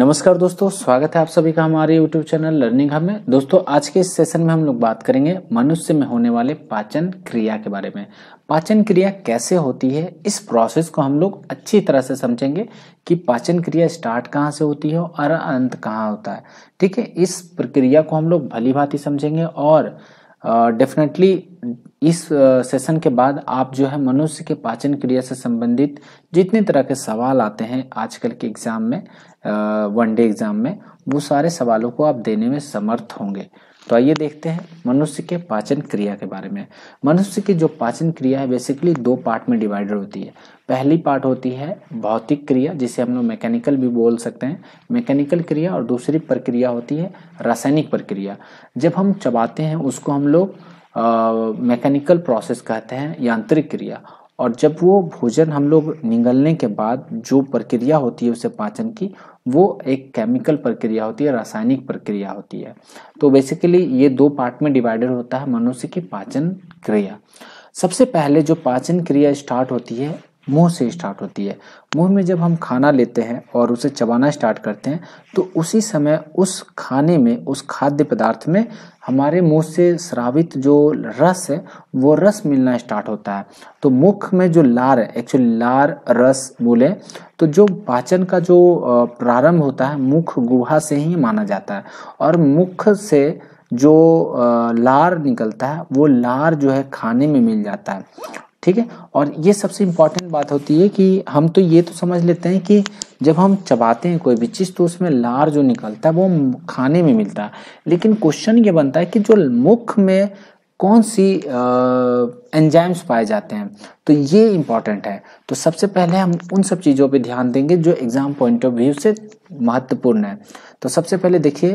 नमस्कार दोस्तों स्वागत है आप सभी का हमारे YouTube चैनल लर्निंग हब में दोस्तों आज के इस सेशन में हम लोग बात करेंगे मनुष्य में होने वाले पाचन क्रिया के बारे में पाचन क्रिया कैसे होती है इस प्रोसेस को हम लोग अच्छी तरह से समझेंगे कि पाचन क्रिया स्टार्ट कहाँ से होती है और अंत कहाँ होता है ठीक है इस प्रक्रिया को हम लोग भली भांति समझेंगे और डेफिनेटली इस सेशन के बाद आप जो है मनुष्य के पाचन क्रिया से संबंधित जितने तरह के सवाल आते हैं आजकल के एग्ज़ाम में वन डे एग्ज़ाम में वो सारे सवालों को आप देने में समर्थ होंगे तो आइए देखते हैं मनुष्य के पाचन क्रिया के बारे में मनुष्य की जो पाचन क्रिया है बेसिकली दो पार्ट में डिवाइडेड होती है पहली पार्ट होती है भौतिक क्रिया जिसे हम लोग मैकेनिकल भी बोल सकते हैं मैकेनिकल क्रिया और दूसरी प्रक्रिया होती है रासायनिक प्रक्रिया जब हम चबाते हैं उसको हम लोग मैकेनिकल प्रोसेस कहते हैं यांत्रिक क्रिया और जब वो भोजन हम लोग निगलने के बाद जो प्रक्रिया होती है उसे पाचन की वो एक केमिकल प्रक्रिया होती है रासायनिक प्रक्रिया होती है तो बेसिकली ये दो पार्ट में डिवाइडेड होता है मनुष्य की पाचन क्रिया सबसे पहले जो पाचन क्रिया स्टार्ट होती है मुंह से स्टार्ट होती है मुंह में जब हम खाना लेते हैं और उसे चबाना स्टार्ट करते हैं तो उसी समय उस खाने में उस खाद्य पदार्थ में हमारे मुंह से श्रावित जो रस है वो रस मिलना स्टार्ट होता है तो मुख में जो लार है एक्चुअली लार रस बोले तो जो पाचन का जो प्रारंभ होता है मुख गुहा से ही माना जाता है और मुख से जो लार निकलता है वो लार जो है खाने में मिल जाता है ठीक है और ये सबसे इम्पॉर्टेंट बात होती है कि हम तो ये तो समझ लेते हैं कि जब हम चबाते हैं कोई भी चीज़ तो उसमें लार जो निकलता है वो खाने में मिलता है लेकिन क्वेश्चन ये बनता है कि जो मुख में कौन सी एंजाइम्स पाए जाते हैं तो ये इम्पॉर्टेंट है तो सबसे पहले हम उन सब चीज़ों पे ध्यान देंगे जो एग्ज़ाम पॉइंट ऑफ व्यू से महत्वपूर्ण है तो सबसे पहले देखिए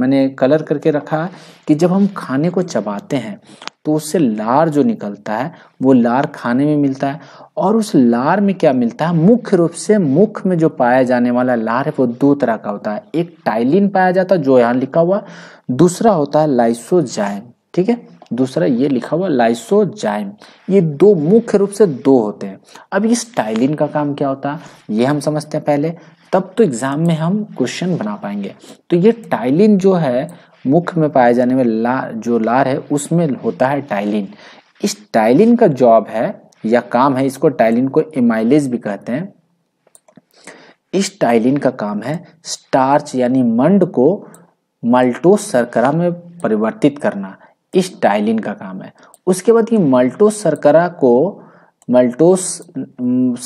मैंने कलर करके रखा है कि जब हम खाने को चबाते हैं तो उससे लार जो निकलता है वो लार खाने में मिलता है और उस लार में क्या मिलता है मुख्य रूप से मुख में जो पाया जाने वाला लार है वो दो तरह का होता है एक टाइलिन पाया जाता है जो यहाँ लिखा हुआ दूसरा होता है लाइसोजाइम ठीक है दूसरा ये लिखा हुआ लाइसोजाइम ये दो मुख्य रूप से दो होते हैं अब इस टाइलिन का काम क्या होता है ये हम समझते हैं पहले तब तो एग्जाम में हम क्वेश्चन बना पाएंगे तो ये टाइलिन जो है मुख में पाए जाने में ला जो लार है उसमें होता है टाइलिन इस टाइलिन का जॉब है या काम है इसको टाइलिन को एमाइलेज भी कहते हैं इस टाइलिन का काम है स्टार्च यानी मंड को मल्टोस सरकरा में परिवर्तित करना स्टाइलिन टाइलिन का काम है उसके बाद ये मल्टोस सरकरा को मल्टोस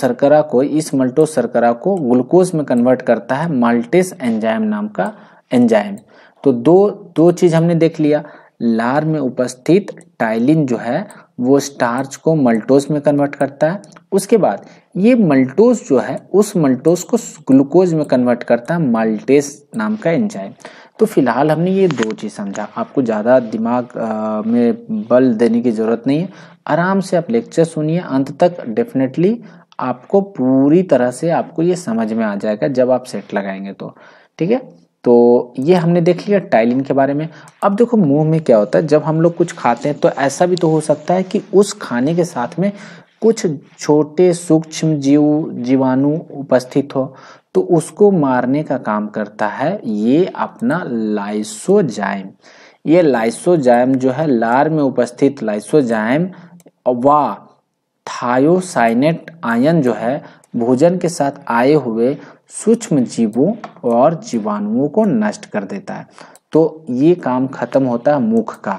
सरकरा को इस मल्टोस सरकरा को ग्लूकोज में कन्वर्ट करता है माल्टेस एंजाइम नाम का एंजाइम तो दो दो चीज हमने देख लिया लार में उपस्थित टाइलिन जो है वो स्टार्च को मल्टोस में कन्वर्ट करता है उसके बाद ये मल्टोस जो है उस मल्टोस को ग्लूकोज में कन्वर्ट करता है माल्टेस नाम का एंजाइम तो फिलहाल हमने ये दो चीज़ समझा आपको ज़्यादा दिमाग में बल देने की ज़रूरत नहीं है आराम से आप लेक्चर सुनिए अंत तक डेफिनेटली आपको पूरी तरह से आपको ये समझ में आ जाएगा जब आप सेट लगाएंगे तो ठीक है तो ये हमने देख लिया टाइलिन के बारे में अब देखो मुंह में क्या होता है जब हम लोग कुछ खाते हैं तो ऐसा भी तो हो सकता है कि उस खाने के साथ में कुछ छोटे सूक्ष्म जीव जीवाणु उपस्थित हो तो उसको मारने का काम करता है ये अपना लाइसोजाइम ये लाइसोजाइम जो है लार में उपस्थित लाइसोजाइम व थायोसाइनेट आयन जो है भोजन के साथ आए हुए सूक्ष्म जीवों और जीवाणुओं को नष्ट कर देता है तो ये काम खत्म होता है मुख का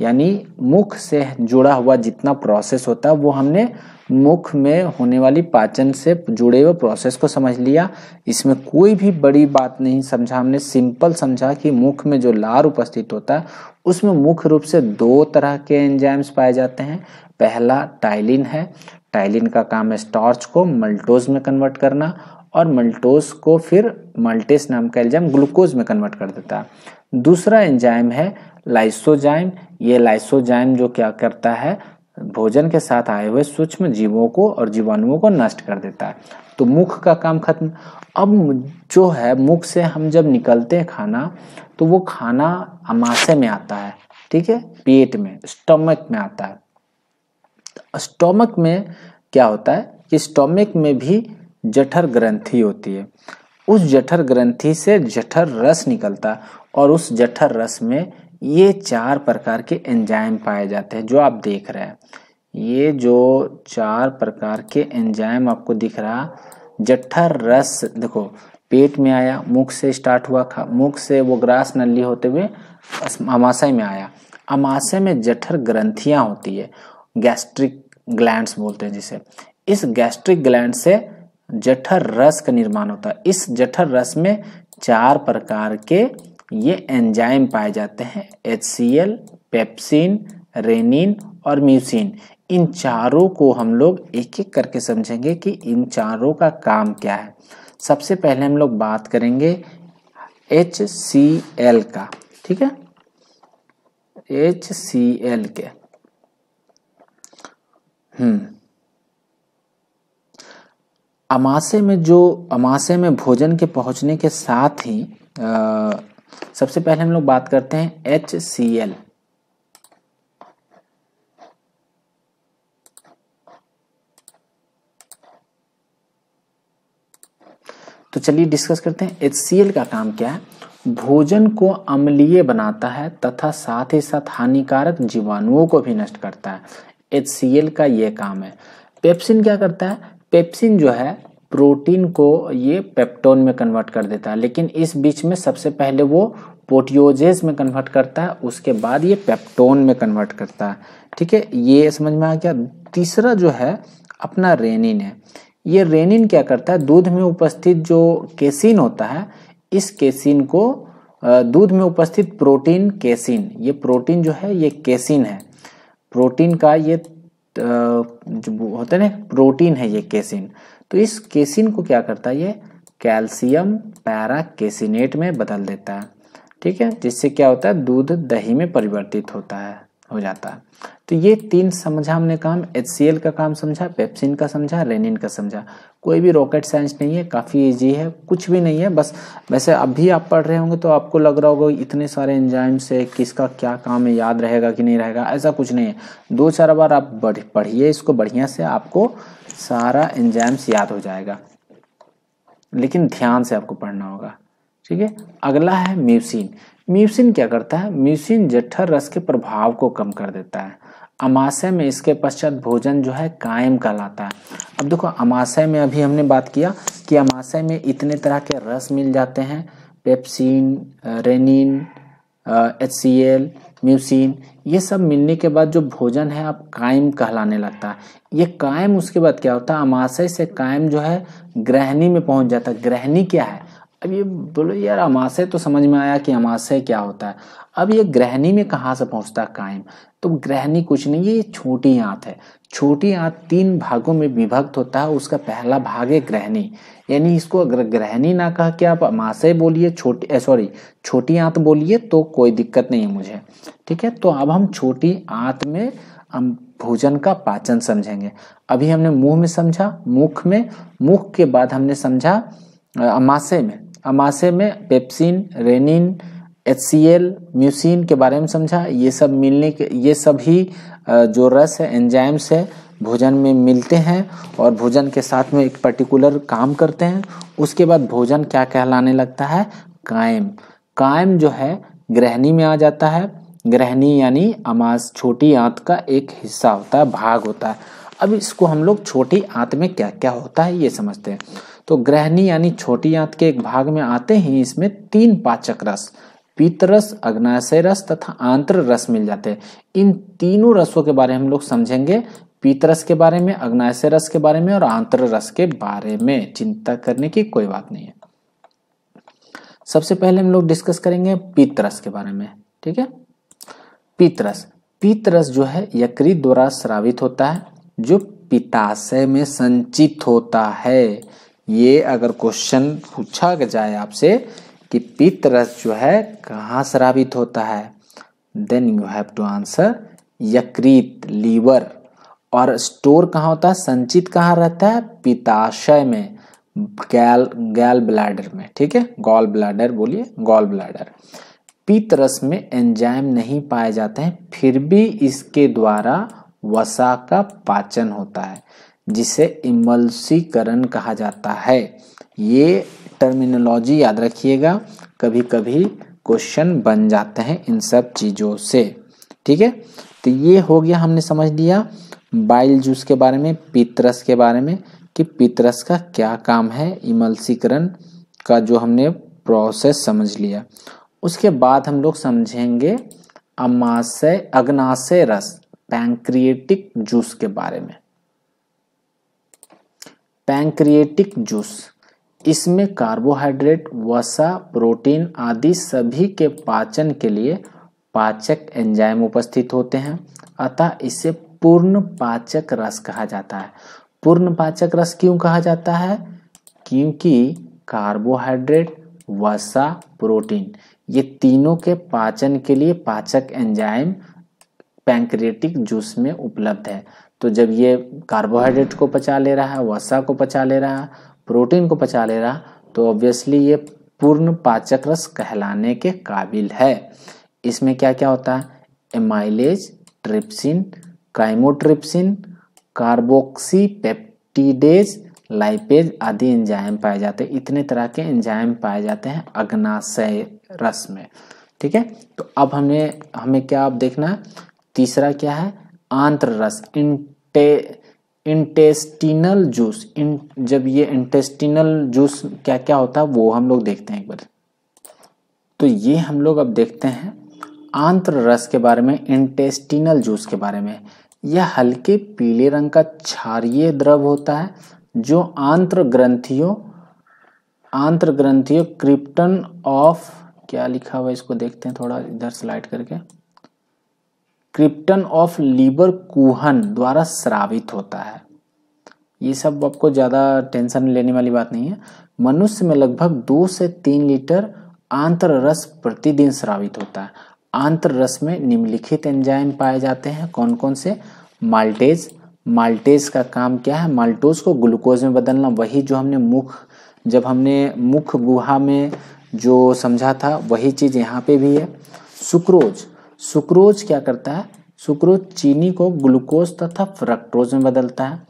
यानी मुख से जुड़ा हुआ जितना प्रोसेस होता है वो हमने मुख में होने वाली पाचन से जुड़े हुए प्रोसेस को समझ लिया इसमें कोई भी बड़ी बात नहीं समझा हमने सिंपल समझा कि मुख में जो लार उपस्थित होता है उसमें मुख्य रूप से दो तरह के एंजाइम्स पाए जाते हैं पहला टाइलिन है टाइलिन का काम है स्टॉर्च को मल्टोज में कन्वर्ट करना और मल्टोज को फिर मल्टेस नाम का एंजाइम ग्लूकोज में कन्वर्ट कर देता है दूसरा एंजाइम है लाइसोजाइम ये लाइसोजाइम जो क्या करता है भोजन के साथ आए हुए सूक्ष्म जीवों को और जीवाणुओं को नष्ट कर देता है तो मुख का काम खत्म अब जो है मुख से हम जब निकलते हैं खाना तो वो खाना अमाशय में आता है ठीक है पेट में स्टमक में आता है तो स्टमक में क्या होता है कि स्टमक में भी जठर ग्रंथि होती है उस जठर ग्रंथि से जठर रस निकलता है और उस जठर रस में ये चार प्रकार के एंजाइम पाए जाते हैं जो आप देख रहे हैं ये जो चार प्रकार के एंजाइम आपको दिख रहा जठर रस देखो पेट में आया मुख से स्टार्ट हुआ खा मुख से वो ग्रास नली होते हुए अमाशय में आया अमाशय में जठर ग्रंथियां होती है गैस्ट्रिक ग्लैंड्स बोलते हैं जिसे इस गैस्ट्रिक ग्लैंड से जठर रस का निर्माण होता है इस जठर रस में चार प्रकार के ये एंजाइम पाए जाते हैं H C L pepsin rennin और म्यूसिन इन चारों को हम लोग एक एक करके समझेंगे कि इन चारों का काम क्या है सबसे पहले हम लोग बात करेंगे एच सी एल का ठीक है एच सी एल के हम्म अमाशय में जो अमाशय में भोजन के पहुंचने के साथ ही आ, सबसे पहले हम लोग बात करते हैं एच सी एल तो चलिए डिस्कस करते हैं एच सी एल का काम क्या है भोजन को अम्लीय बनाता है तथा साथ ही साथ हानिकारक जीवाणुओं को भी नष्ट करता है एच सी एल का यह काम है पेप्सिन क्या करता है पेप्सिन जो है प्रोटीन को ये पेप्टोन में कन्वर्ट कर देता है लेकिन इस बीच में सबसे पहले वो पोटियोजेज में कन्वर्ट करता है उसके बाद ये पेप्टोन में कन्वर्ट करता है ठीक है ये समझ में आ गया तीसरा जो है अपना रेनिन है ये रेनिन क्या करता है दूध में उपस्थित जो केसिन होता है इस केसिन को दूध में उपस्थित प्रोटीन केसिन ये प्रोटीन जो है ये केसिन है प्रोटीन का ये जो होता है ना प्रोटीन है ये केसिन तो इस केसिन को क्या करता है ये कैल्शियम पैरा केसिनेट में बदल देता है ठीक है जिससे क्या होता है दूध दही में परिवर्तित होता है हो जाता है तो ये तीन समझा हमने काम एच का काम समझा पेप्सिन का समझा रेनिन का समझा कोई भी रॉकेट साइंस नहीं है काफ़ी इजी है कुछ भी नहीं है बस वैसे अभी आप पढ़ रहे होंगे तो आपको लग रहा होगा इतने सारे एंजाइम्स से किसका क्या काम है याद रहेगा कि नहीं रहेगा ऐसा कुछ नहीं है दो चार बार आप पढ़िए इसको बढ़िया से आपको सारा एंजाइम्स याद हो जाएगा लेकिन ध्यान से आपको पढ़ना होगा ठीक है अगला है म्यूसिन म्यूसिन क्या करता है म्यूसिन जठर रस के प्रभाव को कम कर देता है अमाशय में इसके पश्चात भोजन जो है कायम कहलाता है अब देखो अमाशय में अभी हमने बात किया कि अमाशय में इतने तरह के रस मिल जाते हैं pepsin rennin H C L mucin ये सब मिलने के बाद जो भोजन है आप कायम कहलाने लगता है ये कायम उसके बाद क्या होता है अमाशय से कायम जो है ग्रहणी में पहुंच जाता है ग्रहणी क्या है अब ये बोलो यार अमाशय तो समझ में आया कि अमाशय क्या होता है अब ये ग्रहणी में कहाँ से पहुँचता है कायम तो ग्रहणी कुछ नहीं ये छोटी आँत है छोटी आँत तीन भागों में विभक्त होता है उसका पहला भाग है ग्रहणी यानी इसको अगर ग्रहणी ना कहा कि आप अमाशय बोलिए छोटी सॉरी छोटी आँत बोलिए तो कोई दिक्कत नहीं है मुझे ठीक है तो अब हम छोटी आँत में हम भोजन का पाचन समझेंगे अभी हमने मुँह में समझा मुख में मुख के बाद हमने समझा अमाशय में अमाशे में pepsin rennin H C L mucin के बारे में समझा ये सब मिलने के ये सभी जो रस है एंजाइम्स है भोजन में मिलते हैं और भोजन के साथ में एक पर्टिकुलर काम करते हैं उसके बाद भोजन क्या कहलाने लगता है कायम कायम जो है ग्रहणी में आ जाता है ग्रहणी यानी अमास छोटी आंत का एक हिस्सा होता है भाग होता है अब इसको हम लोग छोटी आंत में क्या क्या होता है ये समझते हैं तो ग्रहणी यानी छोटी आंत के एक भाग में आते ही इसमें तीन पाचक रस पीतरस अग्नाशय रस तथा आंत्र रस मिल जाते हैं इन तीनों रसों के बारे में हम लोग समझेंगे पीतरस के बारे में अग्नाशय रस के बारे में और आंत्र रस के बारे में चिंता करने की कोई बात नहीं है सबसे पहले हम लोग डिस्कस करेंगे पीतरस के बारे में ठीक है पीतरस पीतरस जो है यकृत द्वारा श्रावित होता है जो पिताशय में संचित होता है ये अगर क्वेश्चन पूछा जाए आपसे कि पित्त रस जो है कहाँ श्रावित होता है then you have to answer यकृत लीवर और स्टोर कहाँ होता है संचित कहाँ रहता है पिताशय में गैल गैल ब्लैडर में ठीक है गॉल ब्लैडर बोलिए गॉल ब्लैडर पित्त रस में एंजाइम नहीं पाए जाते हैं फिर भी इसके द्वारा वसा का पाचन होता है जिसे इमल्सीकरण कहा जाता है ये टर्मिनोलॉजी याद रखिएगा कभी कभी क्वेश्चन बन जाते हैं इन सब चीज़ों से ठीक है तो ये हो गया हमने समझ लिया बाइल जूस के बारे में पीतरस के बारे में कि पीतरस का क्या काम है इमल्सीकरण का जो हमने प्रोसेस समझ लिया उसके बाद हम लोग समझेंगे अमाशय अग्नाशय रस पैंक्रिएटिक जूस के बारे में पैंक्रिएटिक जूस इसमें कार्बोहाइड्रेट वसा प्रोटीन आदि सभी के पाचन के लिए पाचक एंजाइम उपस्थित होते हैं अतः इसे पूर्ण पाचक रस कहा जाता है पूर्ण पाचक रस क्यों कहा जाता है क्योंकि कार्बोहाइड्रेट वसा प्रोटीन ये तीनों के पाचन के लिए पाचक एंजाइम पैंक्रिएटिक जूस में उपलब्ध है तो जब ये कार्बोहाइड्रेट को पचा ले रहा है वसा को पचा ले रहा है प्रोटीन को पचा ले रहा तो ऑब्वियसली ये पूर्ण पाचक रस कहलाने के काबिल है इसमें क्या क्या होता है amylase trypsin chymotrypsin carboxypeptidase lipase आदि एंजाइम पाए जाते हैं इतने तरह के एंजाइम पाए जाते हैं अग्नाशय रस में ठीक है तो अब हमें हमें क्या अब देखना है तीसरा क्या है आंत्र रस इंटे इंटेस्टिनल जूस इन जब ये इंटेस्टिनल जूस क्या क्या होता है वो हम लोग देखते हैं एक बार तो ये हम लोग अब देखते हैं आंत्र रस के बारे में इंटेस्टिनल जूस के बारे में यह हल्के पीले रंग का क्षारिय द्रव होता है जो आंत्र ग्रंथियों आंत्र ग्रंथियों क्रिप्टन ऑफ क्या लिखा हुआ इसको देखते हैं थोड़ा इधर स्लाइड करके क्रिप्टन ऑफ लीबर कुहन द्वारा श्रावित होता है ये सब आपको ज़्यादा टेंशन लेने वाली बात नहीं है मनुष्य में लगभग दो से तीन लीटर आंतर रस प्रतिदिन श्रावित होता है आंतर रस में निम्नलिखित एंजाइम पाए जाते हैं कौन कौन से माल्टेज माल्टेज का काम क्या है माल्टोज को ग्लूकोज में बदलना वही जो हमने मुख जब हमने मुख गुहा में जो समझा था वही चीज़ यहाँ पे भी है सुक्रोज सुक्रोज क्या करता है सुक्रोज चीनी को ग्लूकोज तथा फ्रक्टोज में बदलता है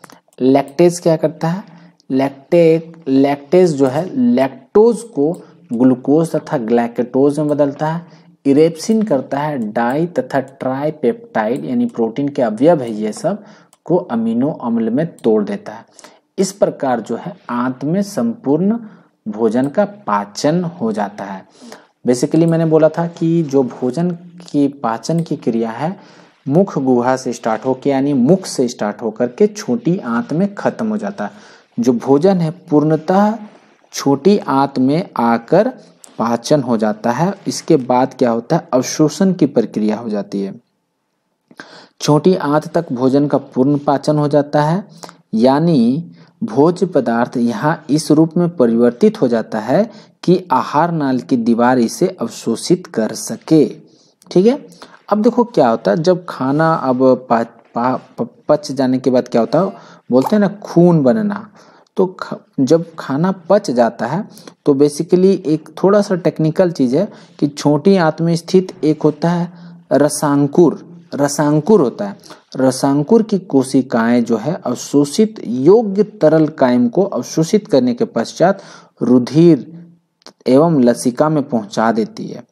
लैक्टेज क्या करता है लैक्टेक लैक्टेज जो है लैक्टोज को ग्लूकोज तथा ग्लैकेटोज में बदलता है इरेप्सिन करता है डाई तथा ट्राईपेप्टाइड यानी प्रोटीन के अवयव है ये सब को अमीनो अम्ल में तोड़ देता है इस प्रकार जो है आंत में संपूर्ण भोजन का पाचन हो जाता है बेसिकली मैंने बोला था कि जो भोजन की पाचन की क्रिया है मुख गुहा से स्टार्ट होकर यानी मुख से स्टार्ट होकर के छोटी आंत में खत्म हो जाता है जो भोजन है पूर्णतः छोटी आंत में आकर पाचन हो जाता है इसके बाद क्या होता है अवशोषण की प्रक्रिया हो जाती है छोटी आंत तक भोजन का पूर्ण पाचन हो जाता है यानी भोज पदार्थ यहाँ इस रूप में परिवर्तित हो जाता है कि आहार नाल की दीवार इसे अवशोषित कर सके ठीक है अब देखो क्या होता है जब खाना अब पच जाने के बाद क्या होता है बोलते हैं ना खून बनना तो ख, जब खाना पच जाता है तो बेसिकली एक थोड़ा सा टेक्निकल चीज़ है कि छोटी आंत में स्थित एक होता है रसांकुर रसांकुर होता है रसांकुर की कोशिकाएं जो है अवशोषित योग्य तरल कायम को अवशोषित करने के पश्चात रुधिर एवं लसिका में पहुंचा देती है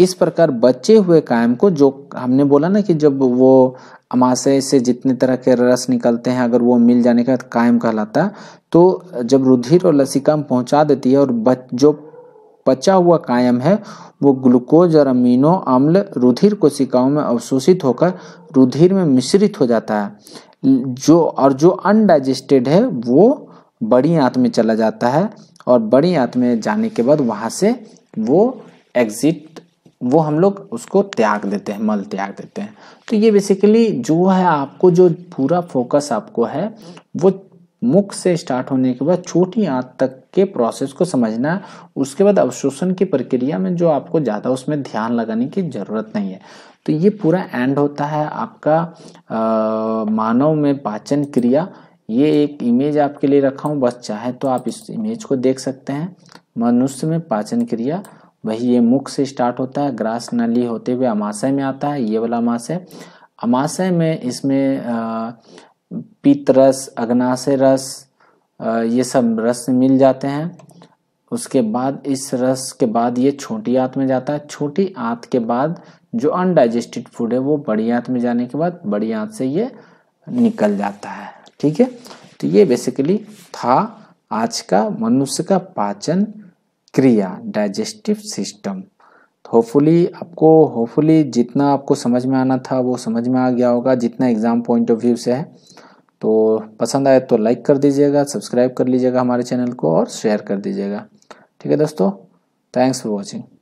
इस प्रकार बचे हुए कायम को जो हमने बोला ना कि जब वो अमाशय से जितने तरह के रस निकलते हैं अगर वो मिल जाने का कायम कहलाता है तो जब रुधिर और लसिका में पहुंचा देती है और बच जो बचा हुआ कायम है वो ग्लूकोज और अमीनो अम्ल रुधिर कोशिकाओं में अवशोषित होकर रुधिर में मिश्रित हो जाता है जो और जो अनडाइजेस्टेड है वो बड़ी आंत में चला जाता है और बड़ी में जाने के बाद वहाँ से वो एग्जिट वो हम लोग उसको त्याग देते हैं मल त्याग देते हैं तो ये बेसिकली जो है आपको जो पूरा फोकस आपको है वो मुख से स्टार्ट होने के बाद छोटी आंत तक के प्रोसेस को समझना उसके बाद अवशोषण की प्रक्रिया में जो आपको ज़्यादा उसमें ध्यान लगाने की ज़रूरत नहीं है तो ये पूरा एंड होता है आपका आ, मानव में पाचन क्रिया ये एक इमेज आपके लिए रखा हूँ बस चाहे तो आप इस इमेज को देख सकते हैं मनुष्य में पाचन क्रिया वही ये मुख से स्टार्ट होता है ग्रास नली होते हुए अमाशय में आता है ये वाला अमाशय अमाशय में इसमें पीतरस रस अग्नाशय रस ये सब रस मिल जाते हैं उसके बाद इस रस के बाद ये छोटी आंत में जाता है छोटी आंत के बाद जो अनडाइजेस्टेड फूड है वो बड़ी आंत में जाने के बाद बड़ी आंत से ये निकल जाता है ठीक है तो ये बेसिकली था आज का मनुष्य का पाचन क्रिया डाइजेस्टिव सिस्टम होपफुली आपको होपफुली जितना आपको समझ में आना था वो समझ में आ गया होगा जितना एग्ज़ाम पॉइंट ऑफ व्यू से है तो पसंद आए तो लाइक कर दीजिएगा सब्सक्राइब कर लीजिएगा हमारे चैनल को और शेयर कर दीजिएगा ठीक है दोस्तों थैंक्स फॉर वॉचिंग